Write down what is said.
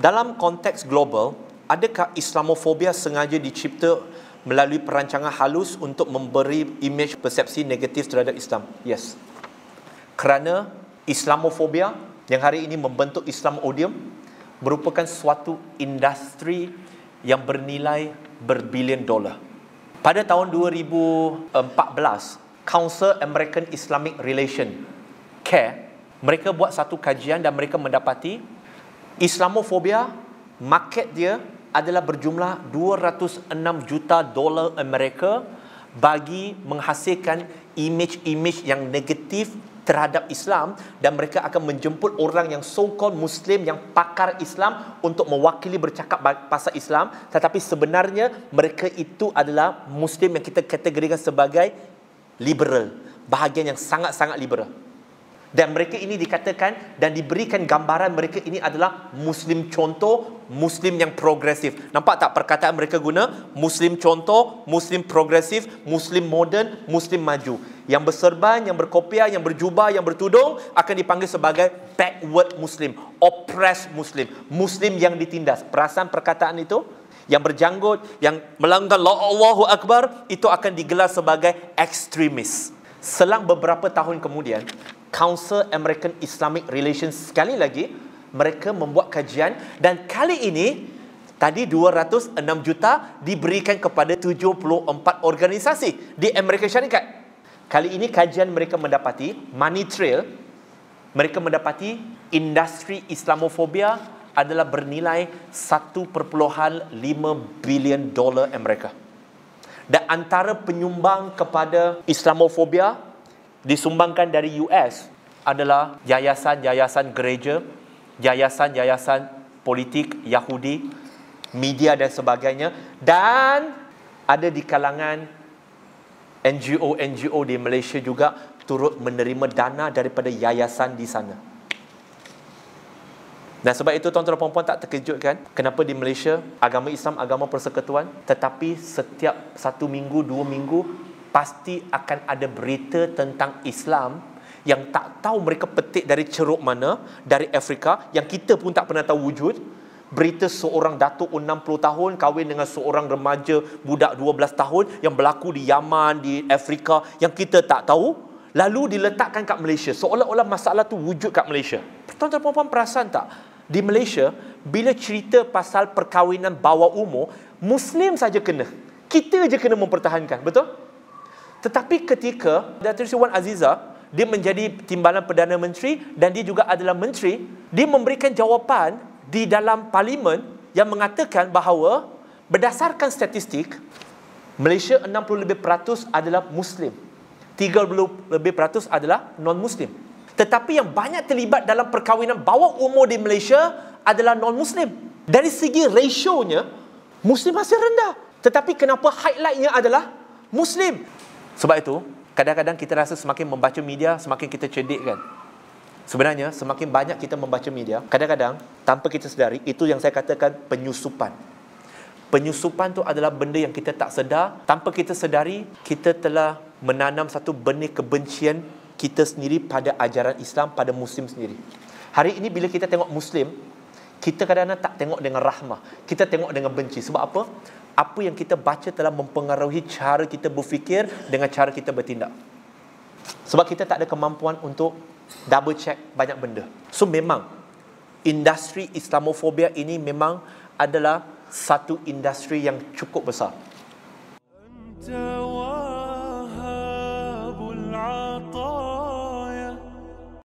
Dalam konteks global, adakah Islamofobia sengaja dicipta melalui perancangan halus untuk memberi imej persepsi negatif terhadap Islam? Yes. Kerana Islamofobia yang hari ini membentuk Islam Odium merupakan suatu industri yang bernilai berbilion dolar. Pada tahun 2014, Council American Islamic Relations CARE, mereka buat satu kajian dan mereka mendapati Islamofobia market dia adalah berjumlah 206 juta dolar Amerika bagi menghasilkan image-image yang negatif terhadap Islam dan mereka akan menjemput orang yang so-called Muslim yang pakar Islam untuk mewakili bercakap pasal Islam tetapi sebenarnya mereka itu adalah Muslim yang kita kategorikan sebagai liberal bahagian yang sangat-sangat liberal dan mereka ini dikatakan dan diberikan gambaran mereka ini adalah muslim contoh muslim yang progresif nampak tak perkataan mereka guna muslim contoh muslim progresif muslim moden muslim maju yang berserban yang berkopiah yang berjubah yang bertudung akan dipanggil sebagai backward muslim oppressed muslim muslim yang ditindas perasan perkataan itu yang berjanggut yang melanggar la Allahu akbar itu akan digelar sebagai ekstremis Selang beberapa tahun kemudian, Council American Islamic Relations sekali lagi mereka membuat kajian dan kali ini tadi 206 juta diberikan kepada 74 organisasi di Amerika Syarikat. Kali ini kajian mereka mendapati money trail mereka mendapati industri Islamofobia adalah bernilai 1.5 bilion dolar Amerika. Dan antara penyumbang kepada Islamofobia disumbangkan dari US adalah yayasan-yayasan gereja, yayasan-yayasan politik Yahudi, media dan sebagainya dan ada di kalangan NGO-NGO di Malaysia juga turut menerima dana daripada yayasan di sana. Dan sebab itu tuan-tuan dan puan tak terkejut kan kenapa di Malaysia agama Islam agama persekutuan tetapi setiap satu minggu, dua minggu pasti akan ada berita tentang Islam yang tak tahu mereka petik dari ceruk mana dari Afrika yang kita pun tak pernah tahu wujud berita seorang datuk 60 tahun kawin dengan seorang remaja budak 12 tahun yang berlaku di Yaman di Afrika yang kita tak tahu lalu diletakkan kat Malaysia seolah-olah masalah tu wujud kat Malaysia tuan-tuan puan perasan tak di Malaysia bila cerita pasal perkahwinan bawah umur muslim saja kena kita je kena mempertahankan betul tetapi ketika Datuk Seri Wan Aziza dia menjadi timbalan Perdana Menteri dan dia juga adalah menteri, dia memberikan jawapan di dalam parlimen yang mengatakan bahawa berdasarkan statistik Malaysia 60 lebih peratus adalah muslim. 30 lebih peratus adalah non-muslim. Tetapi yang banyak terlibat dalam perkahwinan bawah umur di Malaysia adalah non-muslim. Dari segi rasionya, muslim masih rendah. Tetapi kenapa highlightnya adalah muslim? Sebab itu, kadang-kadang kita rasa semakin membaca media, semakin kita cedik kan? Sebenarnya, semakin banyak kita membaca media, kadang-kadang tanpa kita sedari, itu yang saya katakan penyusupan. Penyusupan tu adalah benda yang kita tak sedar. Tanpa kita sedari, kita telah menanam satu benih kebencian kita sendiri pada ajaran Islam, pada Muslim sendiri. Hari ini bila kita tengok Muslim, kita kadang-kadang tak tengok dengan rahmah. Kita tengok dengan benci. Sebab apa? apa yang kita baca telah mempengaruhi cara kita berfikir dengan cara kita bertindak. Sebab kita tak ada kemampuan untuk double check banyak benda. So memang industri Islamofobia ini memang adalah satu industri yang cukup besar. Entah.